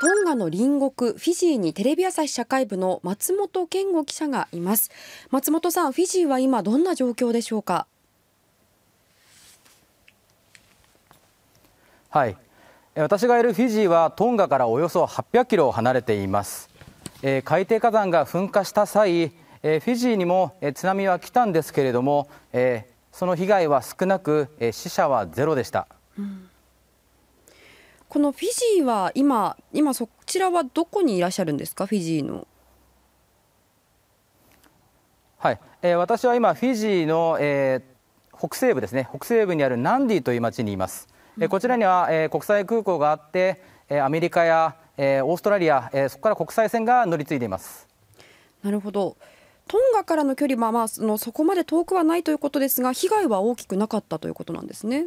トンガの隣国フィジーにテレビ朝日社会部の松本健吾記者がいます松本さんフィジーは今どんな状況でしょうかはい私がいるフィジーはトンガからおよそ800キロ離れています、えー、海底火山が噴火した際、えー、フィジーにも、えー、津波は来たんですけれども、えー、その被害は少なく、えー、死者はゼロでした、うんこのフィジーは今今そちらはどこにいらっしゃるんですかフィジーの。はい、えー、私は今フィジーの、えー、北西部ですね北西部にあるナンディという町にいます。うん、えこちらには、えー、国際空港があって、えー、アメリカや、えー、オーストラリア、えー、そこから国際線が乗り継いでいます。なるほど。トンガからの距離は、まあ、そのそこまで遠くはないということですが被害は大きくなかったということなんですね。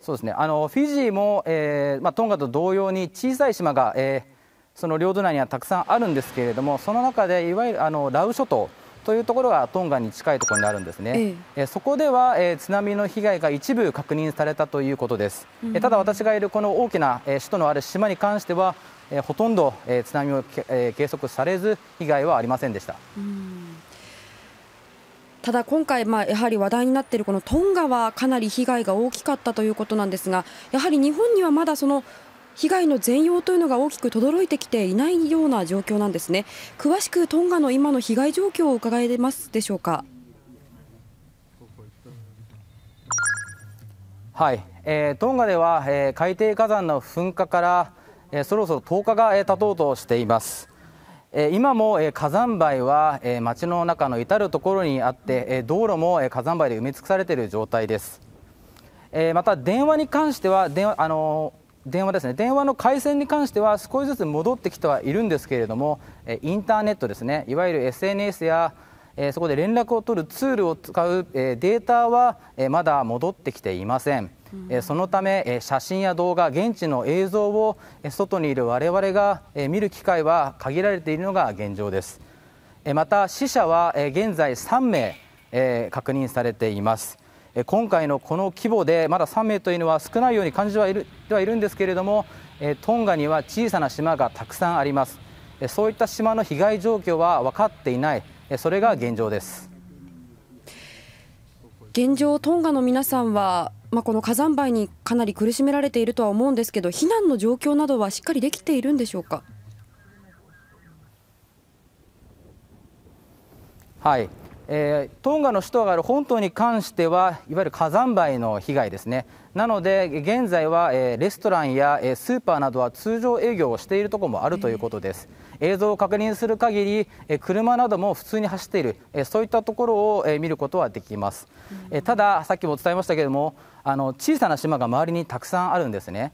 そうですね、フィジーもトンガと同様に小さい島が、その領土内にはたくさんあるんですけれども、その中でいわゆるラウ諸島というところがトンガに近いところにあるんですね、ええ、そこでは、え津波の被害が一部確認されたということです、うん、ただ私がいるこの大きな、え首都のある島に関しては、えほとんど、え津波を、え計測されず被害はありませんでした、うんただ今回、まあ、やはり話題になっているこのトンガはかなり被害が大きかったということなんですがやはり日本にはまだその被害の全容というのが大きく轟いてきていないような状況なんですね詳しくトンガの今の被害状況を伺えますでしょうかはい、えー、トンガでは、えー、海底火山の噴火から、えー、そろそろ10日が、経とうとしています今も火山灰は町の中の至る所にあって、道路も火山灰で埋め尽くされている状態です。また電話に関しては、電話ですね、電話の回線に関しては、少しずつ戻ってきてはいるんですけれども、インターネットですね、いわゆる ＳＮＳ や、そこで連絡を取るツールを使うデータはまだ戻ってきていません。そのため、写真や動画、現地の映像を外にいるわれわれが見る機会は限られているのが現状です。また、死者は現在3名確認されています。今回のこの規模でまだ3名というのは少ないように感じはいるではいるんですけれどもトンガには小さな島がたくさんありますそういった島の被害状況は分かっていないそれが現状です現状トンガの皆さんはまあ、この火山灰にかなり苦しめられているとは思うんですけど避難の状況などはしっかりできているんでしょうか。はいえー、トンガの首都がある本島に関してはいわゆる火山灰の被害ですねなので、現在はレストランやスーパーなどは通常営業をしているところもあるということです。映像を確認する限り、車なども普通に走っている、そういったところを見ることはできます。ただ、さっきも伝えましたけれども、あの小さな島が周りにたくさんあるんですね。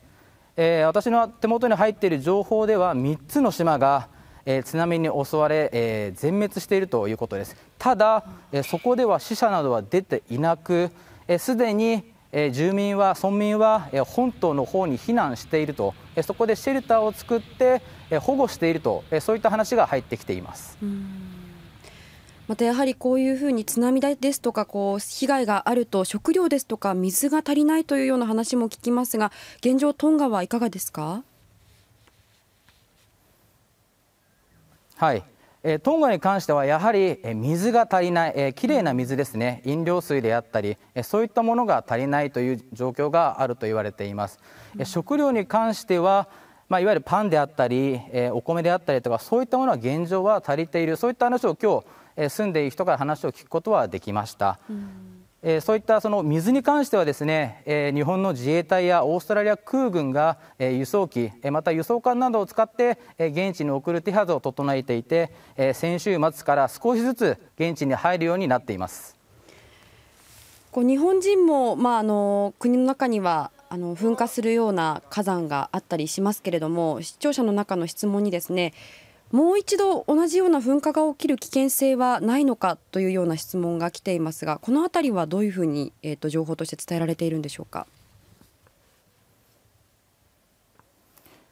え私の手元に入っている情報では、3つの島がえ津波に襲われ、え全滅しているということです。ただ、えそこでは死者などは出ていなく、す、で、に住民は村民は本島の方に避難しているとそこでシェルターを作って保護しているとそういった話が入ってきています。またやはりこういうふうに津波ですとかこう被害があると食料ですとか水が足りないというような話も聞きますが現状トンガはいかがですかはいトンガに関してはやはり水が足りない、きれいな水ですね、飲料水であったり、そういったものが足りないという状況があるといわれています。食料に関しては、いわゆるパンであったり、お米であったりとか、そういったものは現状は足りている、そういった話をきょう、住んでいる人から話を聞くことはできました。えそういったその水に関してはですね、え日本の自衛隊やオーストラリア空軍が、え輸送機、えまた輸送艦などを使って、え現地に送る手はずを整えていて、え先週末から少しずつ現地に入るようになっていますこう日本人も、まあ、あの国の中にはあの噴火するような火山があったりしますけれども視聴者の中の質問にですねもう一度同じような噴火が起きる危険性はないのかというような質問が来ていますがこの辺りはどういうふうに、えーと、情報として伝えられているんでしょうか。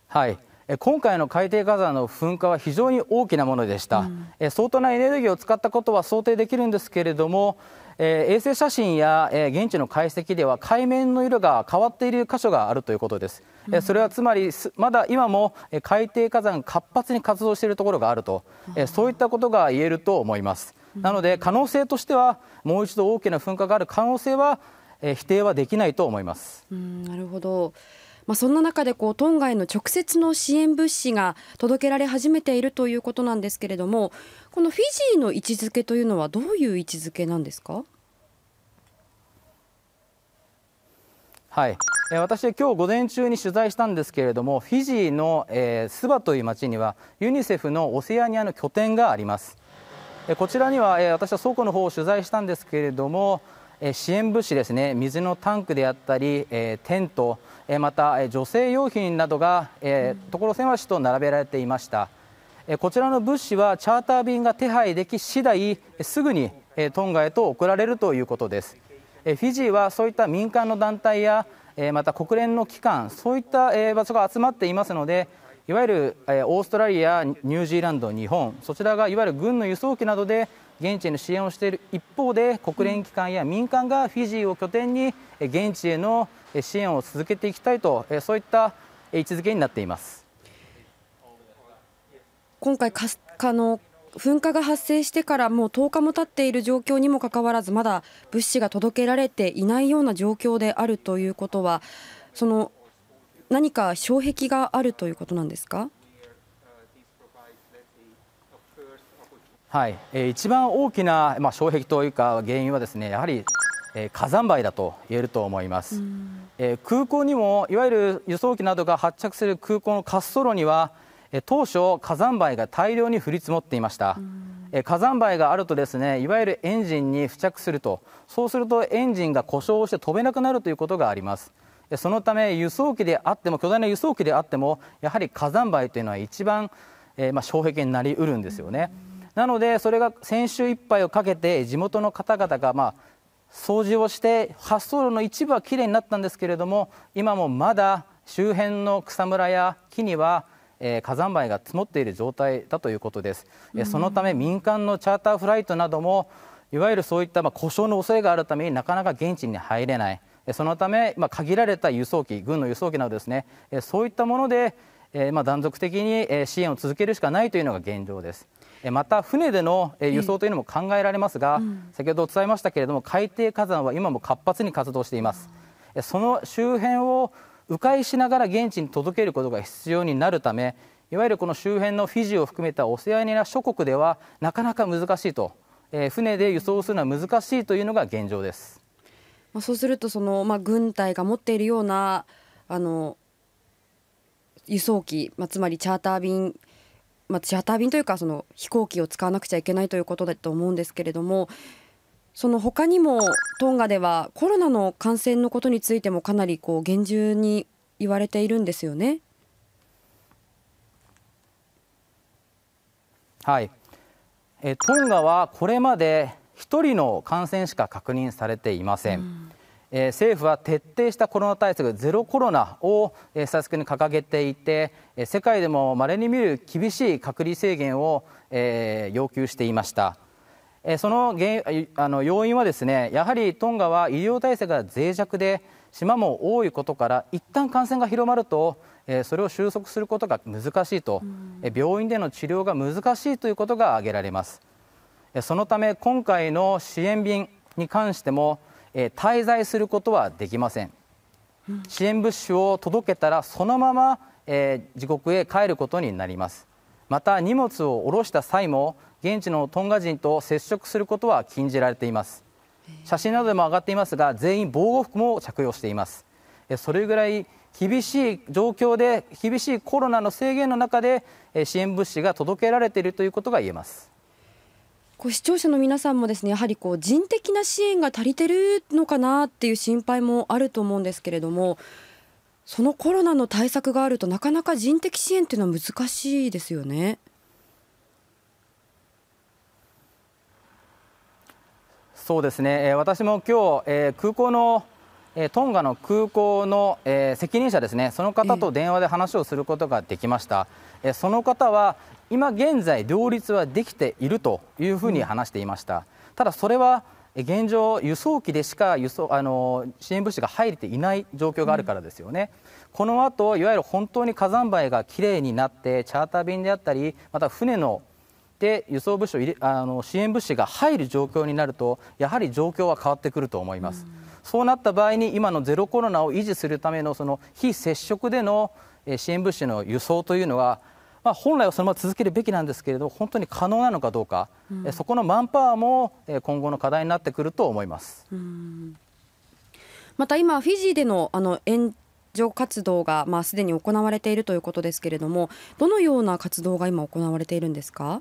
はい今回の海底火山の噴火は非常に大きなものでした、うん、相当なエネルギーを使ったことは想定できるんですけれども、え衛星写真や、え現地の解析では海面の色が変わっている箇所があるということですそれはつまり、まだ今も海底火山、活発に活動しているところがあると、そういったことがいえると思います。なので、可能性としては、もう一度大きな噴火がある可能性は否定はできないと思います。なるほど。そんな中でトンガへの直接の支援物資が届けられ始めているということなんですけれども、このフィジーの位置づけというのはどういう位置づけなんですか。はい、えー、私、今日午前中に取材したんですけれども、フィジーの、えー、スバという町には、ユニセフのオセアニアの拠点があります。えこちらには、え私は倉庫の方を取材したんですけれども、え支援物資ですね、水のタンクであったり、えテント、えまた、え女性用品などが、え所狭しと並べられていました。えこちらの物資はチャーター便が手配でき次第、すぐにトンガへと送られるということです。フィジーはそういった民間の団体やまた国連の機関そういった場所が集まっていますのでいわゆるオーストラリアニュージーランド、日本そちらがいわゆる軍の輸送機などで現地への支援をしている一方で国連機関や民間がフィジーを拠点に現地への支援を続けていきたいとそういった位置づけになっています。今回かの噴火が発生してからもう10日も経っている状況にもかかわらずまだ物資が届けられていないような状況であるということはその何か障壁があるということなんですか。はい、えー、一番大きな、ま障壁というか原因はですねやはり、え火山灰だと言えると思います、え空港にもいわゆる輸送機などが発着する空港の滑走路には当初、火山灰が大量に降り積もっていました。火山灰があると、いわゆるエンジンに付着すると、そうするとエンジンが故障して飛べなくなるということがあります。そのため、輸送機であっても、巨大な輸送機であっても、やはり火山灰というのは一番、えー、まあ、障壁になりうるんですよね。なので、それが先週いっぱいをかけて、地元の方々が、まあ、掃除をして、滑走路の一部はきれいになったんですけれども、今もまだ周辺の草むらや木には、えー、火山灰が積もっている状態だということです、え、うん、そのため民間のチャーターフライトなどもいわゆるそういったまあ故障の恐れがあるためになかなか現地に入れないそのため、まあ、限られた輸送機軍の輸送機などですねそういったもので、えー、まあ断続的に支援を続けるしかないというのが現状ですまた船での輸送というのも考えられますが、うん、先ほど伝えましたけれども海底火山は今も活発に活動していますその周辺を迂回しながら現地に届けることが必要になるためいわゆるこの周辺のフィジーを含めたオセアニア諸国ではなかなか難しいと、えー、船で輸送するのは難しいというのが現状です。まあ、そうするとその、まあ、軍隊が持っているようなあの輸送機、まあ、つまりチャーター便、まあ、チャーター便というかその飛行機を使わなくちゃいけないということだと思うんですけれどもその他にもトンガではコロナの感染のことについてもかなりこう厳重に言われているんですよね。はい、えトンガはこれまで1人の感染しか確認されていません、うん、え政府は徹底したコロナ対策ゼロコロナを、え速に掲げていて、え世界でもまれに見る厳しい隔離制限を、えー、要求していました。その要因は、やはりトンガは医療体制がぜい弱で、島も多いことから、いったん感染が広まると、それを収束することが難しいと、病院での治療が難しいということが挙げられます。そのため、今回の支援便に関しても、滞在することはできません。支援物資を届けたら、そのまま自国へ帰ることになります。現地のトンガ人と接触することは禁じられています写真などでも上がっていますが全員防護服も着用していますそれぐらい厳しい状況で厳しいコロナの制限の中で支援物資が届けられているということが言えますこう視聴者の皆さんもですねやはりこう人的な支援が足りてるのかなっていう心配もあると思うんですけれどもそのコロナの対策があるとなかなか人的支援っていうのは難しいですよね。そうですね、私も今日、え空港の、えトンガの空港の、え責任者ですね、その方と電話で話をすることができました。えー、その方は今現在、両立はできているというふうに話していました。うん、ただそれは現状、輸送機でしか輸送あの支援物資が入れていない状況があるからですよね、うん、このあと、いわゆる本当に火山灰がきれいになって、チャーター便であったり、また船のて輸送物資をあの支援物資が入る状況になると、やはり状況は変わってくると思います。そうなった場合に、今のゼロコロナを維持するためのその非接触での支援物資の輸送というのは、まあ、本来はそのまま続けるべきなんですけれども、本当に可能なのかどうか、うん、そこのマンパワーも今後の課題になってくると思います。また今、フィジーでのあの援助活動が、まあ、すでに行われているということですけれども、どのような活動が今、行われているんですか。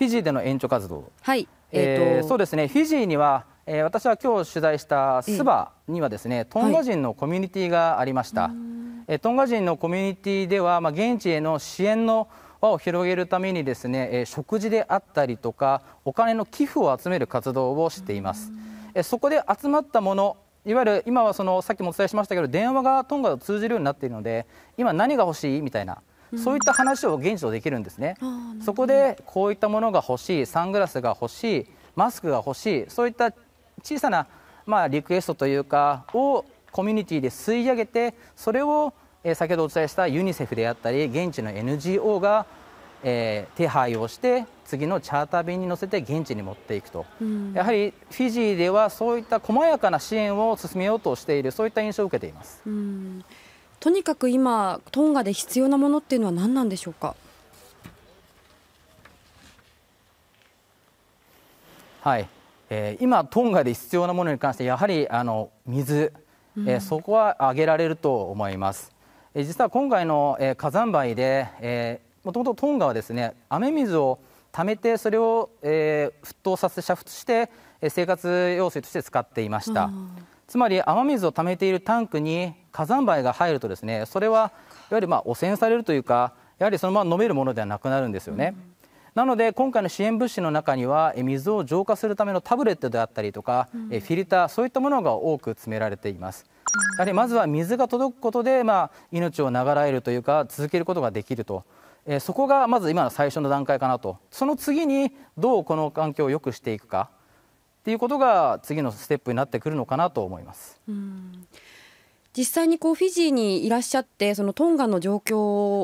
フィジーでの援助活動。はい。えー、えー、そうですね。フィジーには、えー、私は今日取材したスバにはですね、トンガ人のコミュニティがありました。はい、えー、トンガ人のコミュニティでは、まあ現地への支援の輪を広げるためにですね、えー、食事であったりとかお金の寄付を集める活動をしています。えー、そこで集まったものいわゆる今はそのさっきもお伝えしましたけど電話がトンガと通じるようになっているので今何が欲しいみたいなそういった話を現地でできるんですねそこでこういったものが欲しいサングラスが欲しいマスクが欲しいそういった小さな、まあ、リクエストというかをコミュニティで吸い上げてそれを、え先ほどお伝えしたユニセフであったり現地の NGO が、えー、手配をして次のチャーター便に乗せて現地に持っていくと、うん、やはりフィジーではそういった細やかな支援を進めようとしているそういった印象を受けています。うんとにかく今トンガで必要なものっていうのは何なんでしょうか。はい、えー、今トンガで必要なものに関してやはりあの水、うん、えー、そこは挙げられると思います。えー、実は今回の、えー、火山灰で、えー、もともとトンガはですね雨水を貯めてそれを、えー、沸騰させ煮沸して、えー、生活用水として使っていました、うん、つまり雨水を貯めているタンクに、火山灰が入るとですねそれはいわゆるまあ汚染されるというかやはりそのまま飲めるものではなくなるんですよね。なので今回の支援物資の中には水を浄化するためのタブレットであったりとか、うん、フィルターそういったものが多く詰められています。やはりまずは水が届くことで、まあ、命を長らえるというか続けることができると、えそこがまず今の最初の段階かなとその次にどうこの環境を良くしていくかっていうことが次のステップになってくるのかなと思います。うん実際にこうフィジーにいらっしゃってそのトンガの状況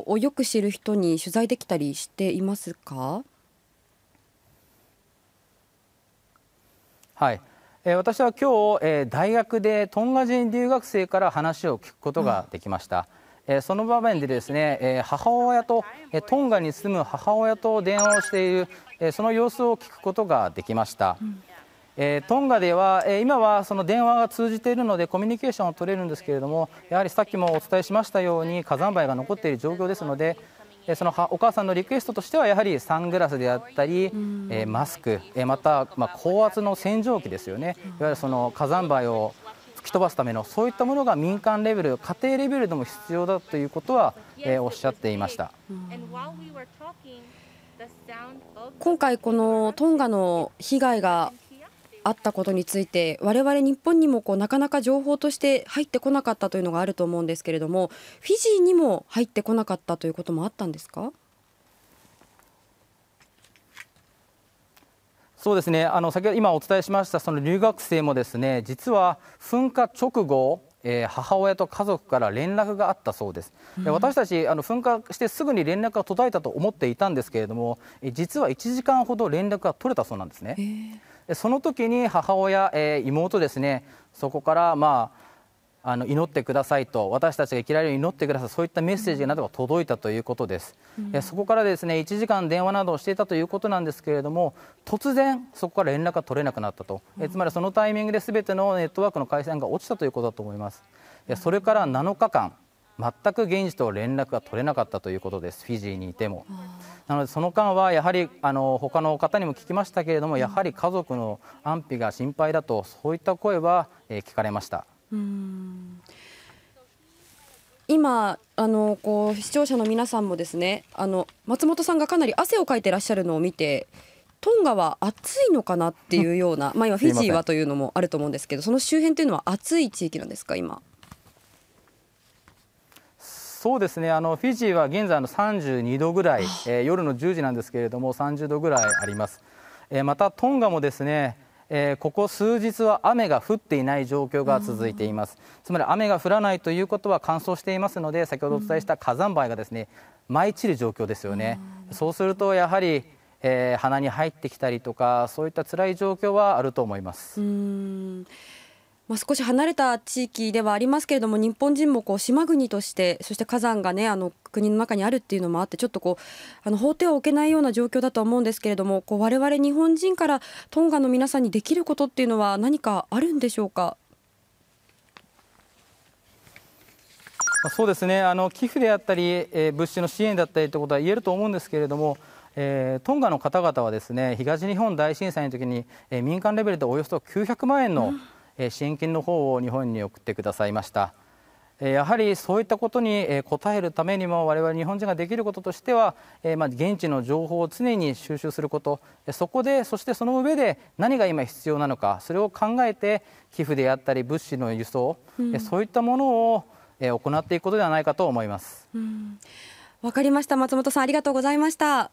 をよく知る人に取材できたりしていますかはい、えー、私は今日、えー、大学でトンガ人留学生から話を聞くことができました、うん、えー、その場面でですね、えー、母親と、えー、トンガに住む母親と電話をしている、えー、その様子を聞くことができました、うんえー、トンガでは、えー、今はその電話が通じているのでコミュニケーションを取れるんですけれどもやはりさっきもお伝えしましたように火山灰が残っている状況ですので、えー、そのお母さんのリクエストとしてはやはりサングラスであったり、えマスク、えまた、まあ、高圧の洗浄機ですよねいわゆるその火山灰を吹き飛ばすためのそういったものが民間レベル家庭レベルでも必要だということは、えおっしゃっていました。今回このトンガの被害があったことについて我々日本にもこうなかなか情報として入ってこなかったというのがあると思うんですけれどもフィジーにも入ってこなかったということもあったんですかそうですねあの先ほど今お伝えしましたその留学生もですね実は噴火直後えー、母親と家族から連絡があったそうです、で私たちあの噴火してすぐに連絡が途絶えたと思っていたんですけれども実は1時間ほど連絡が取れたそうなんですね、えーそのときに母親、妹ですね、そこから祈ってくださいと、私たちが生きられるように祈ってください、そういったメッセージなどが届いたということです。そこから1時間電話などをしていたということなんですけれども、突然、そこから連絡が取れなくなったと、つまりそのタイミングですべてのネットワークの回線が落ちたということだと思います。全く現地と連絡が取れなかったということです、フィジーにいても。なので、その間はやはりほかの方にも聞きましたけれども、やはり家族の安否が心配だと、そういった声は聞かれました今あのこう、視聴者の皆さんもですねあの、松本さんがかなり汗をかいてらっしゃるのを見て、トンガは暑いのかなっていうような、まあ、今、フィジーはというのもあると思うんですけど、その周辺というのは暑い地域なんですか、今。そうですねあのフィジーは現在の32度ぐらい、えー、夜の10時なんですけれども30度ぐらいあります、えー、またトンガもですね、えー、ここ数日は雨が降っていない状況が続いています、つまり雨が降らないということは乾燥していますので先ほどお伝えした火山灰がですね舞い散る状況ですよね、そうするとやはりえー、鼻に入ってきたりとかそういった辛い状況はあると思います。まあ、少し離れた地域ではありますけれども日本人もこう島国としてそして火山がねあの国の中にあるっていうのもあってちょっとこうあの法っをはけないような状況だと思うんですけれどもこう我々日本人からトンガの皆さんにできることっていうのは何かあるんでしょうかそうですねあの寄付であったり、えー、物資の支援だったりということは言えると思うんですけれどもえー、トンガの方々はですね東日本大震災の時に、えー、民間レベルでおよそ900万円の、うん支援金の方を日本に送ってくださいました。やはりそういったことに応えるためにも我々日本人ができることとしては現地の情報を常に収集することそこでそしてその上で何が今必要なのかそれを考えて寄付であったり物資の輸送、うん、そういったものを行っていくことではないかと思います。わ、うん、かりました松本さんありがとうございました。